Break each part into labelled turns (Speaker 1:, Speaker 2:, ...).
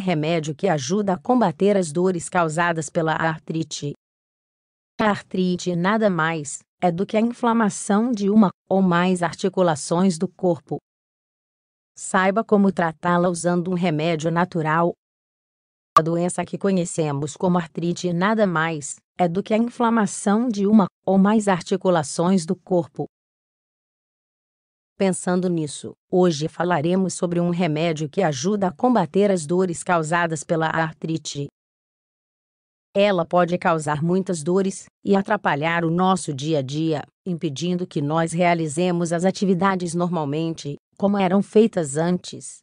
Speaker 1: remédio que ajuda a combater as dores causadas pela artrite. A artrite nada mais é do que a inflamação de uma ou mais articulações do corpo. Saiba como tratá-la usando um remédio natural. A doença que conhecemos como artrite nada mais é do que a inflamação de uma ou mais articulações do corpo. Pensando nisso, hoje falaremos sobre um remédio que ajuda a combater as dores causadas pela artrite. Ela pode causar muitas dores e atrapalhar o nosso dia a dia, impedindo que nós realizemos as atividades normalmente, como eram feitas antes.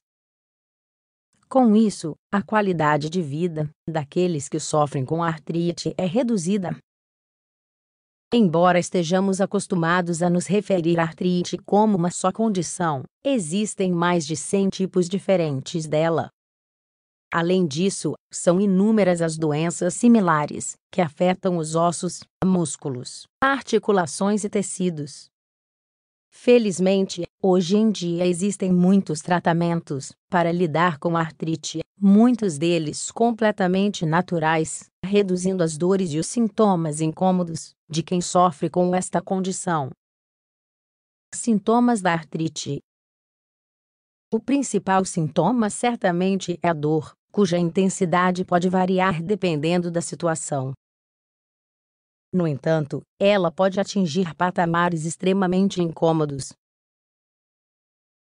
Speaker 1: Com isso, a qualidade de vida daqueles que sofrem com artrite é reduzida Embora estejamos acostumados a nos referir à artrite como uma só condição, existem mais de 100 tipos diferentes dela. Além disso, são inúmeras as doenças similares que afetam os ossos, músculos, articulações e tecidos. Felizmente, hoje em dia existem muitos tratamentos para lidar com a artrite, muitos deles completamente naturais, reduzindo as dores e os sintomas incômodos de quem sofre com esta condição. Sintomas da artrite: O principal sintoma certamente é a dor, cuja intensidade pode variar dependendo da situação. No entanto, ela pode atingir patamares extremamente incômodos,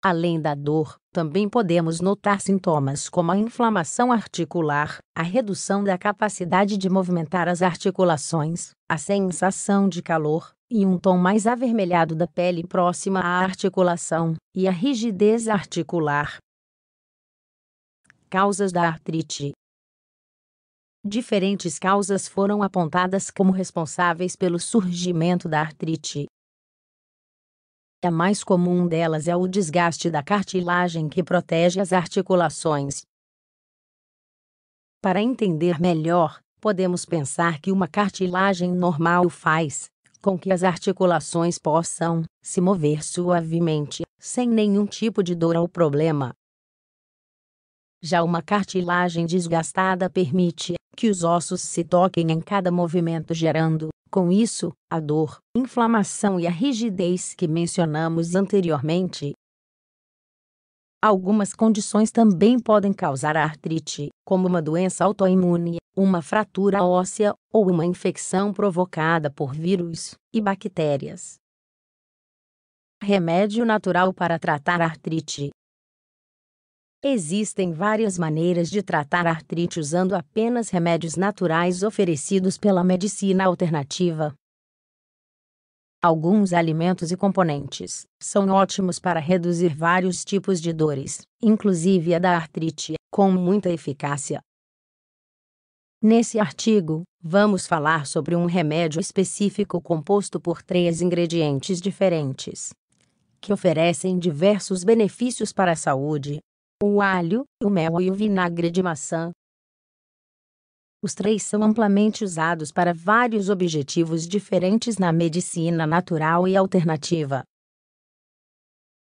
Speaker 1: Além da dor, também podemos notar sintomas como a inflamação articular, a redução da capacidade de movimentar as articulações, a sensação de calor e um tom mais avermelhado da pele próxima à articulação, e a rigidez articular. Causas da artrite Diferentes causas foram apontadas como responsáveis pelo surgimento da artrite, a mais comum delas é o desgaste da cartilagem que protege as articulações. Para entender melhor, podemos pensar que uma cartilagem normal faz com que as articulações possam se mover suavemente, sem nenhum tipo de dor ou problema. Já uma cartilagem desgastada permite que os ossos se toquem em cada movimento gerando, com isso, a dor, inflamação e a rigidez que mencionamos anteriormente. Algumas condições também podem causar artrite, como uma doença autoimune, uma fratura óssea ou uma infecção provocada por vírus e bactérias. Remédio natural para tratar artrite. Existem várias maneiras de tratar a artrite usando apenas remédios naturais oferecidos pela medicina alternativa. Alguns alimentos e componentes são ótimos para reduzir vários tipos de dores, inclusive a da artrite, com muita eficácia. Nesse artigo, vamos falar sobre um remédio específico composto por três ingredientes diferentes, que oferecem diversos benefícios para a saúde, o alho, o mel e o vinagre de maçã. Os três são amplamente usados para vários objetivos diferentes na medicina natural e alternativa.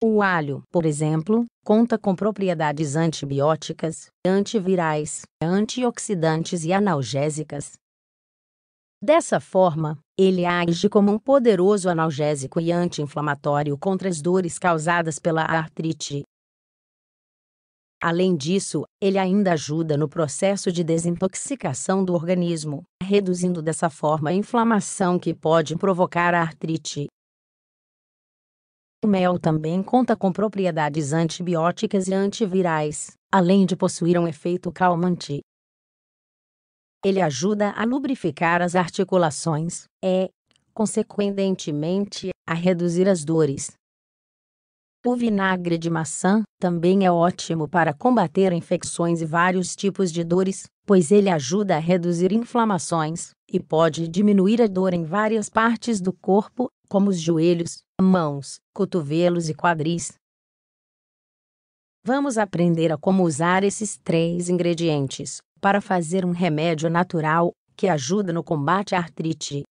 Speaker 1: O alho, por exemplo, conta com propriedades antibióticas, antivirais, antioxidantes e analgésicas. Dessa forma, ele age como um poderoso analgésico e anti-inflamatório contra as dores causadas pela artrite, Além disso, ele ainda ajuda no processo de desintoxicação do organismo, reduzindo dessa forma a inflamação que pode provocar a artrite. O mel também conta com propriedades antibióticas e antivirais, além de possuir um efeito calmante. Ele ajuda a lubrificar as articulações, é, consequentemente, a reduzir as dores, o vinagre de maçã também é ótimo para combater infecções e vários tipos de dores, pois ele ajuda a reduzir inflamações e pode diminuir a dor em várias partes do corpo, como os joelhos, mãos, cotovelos e quadris. Vamos aprender a como usar esses três ingredientes para fazer um remédio natural que ajuda no combate à artrite.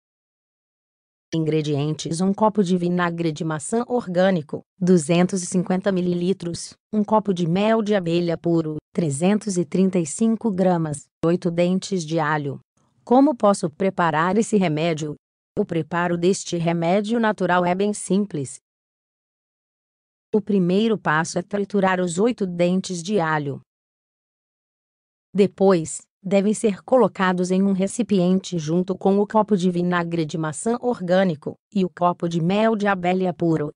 Speaker 1: Ingredientes: 1 copo de vinagre de maçã orgânico, 250 ml, 1 copo de mel de abelha puro, 335 gramas, 8 dentes de alho. Como posso preparar esse remédio? O preparo deste remédio natural é bem simples. O primeiro passo é triturar os oito dentes de alho. Depois, devem ser colocados em um recipiente junto com o copo de vinagre de maçã orgânico e o copo de mel de abelha puro.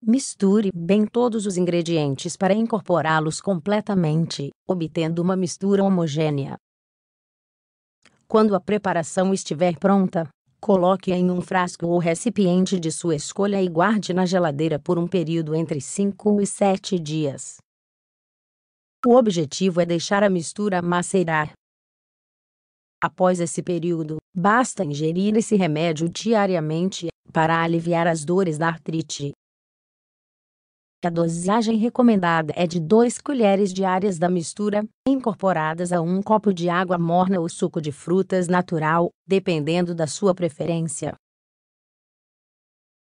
Speaker 1: Misture bem todos os ingredientes para incorporá-los completamente, obtendo uma mistura homogênea. Quando a preparação estiver pronta, coloque em um frasco ou recipiente de sua escolha e guarde na geladeira por um período entre 5 e 7 dias. O objetivo é deixar a mistura macerar. Após esse período, basta ingerir esse remédio diariamente para aliviar as dores da artrite. A dosagem recomendada é de 2 colheres diárias da mistura, incorporadas a um copo de água morna ou suco de frutas natural, dependendo da sua preferência.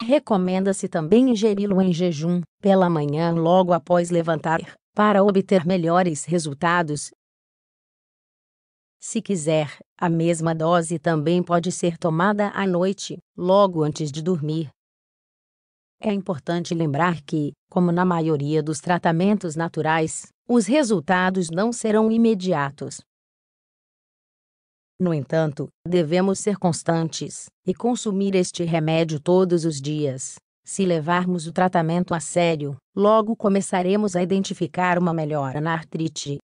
Speaker 1: Recomenda-se também ingeri-lo em jejum, pela manhã logo após levantar, para obter melhores resultados. Se quiser, a mesma dose também pode ser tomada à noite, logo antes de dormir. É importante lembrar que, como na maioria dos tratamentos naturais, os resultados não serão imediatos. No entanto, devemos ser constantes e consumir este remédio todos os dias, se levarmos o tratamento a sério, logo começaremos a identificar uma melhora na artrite,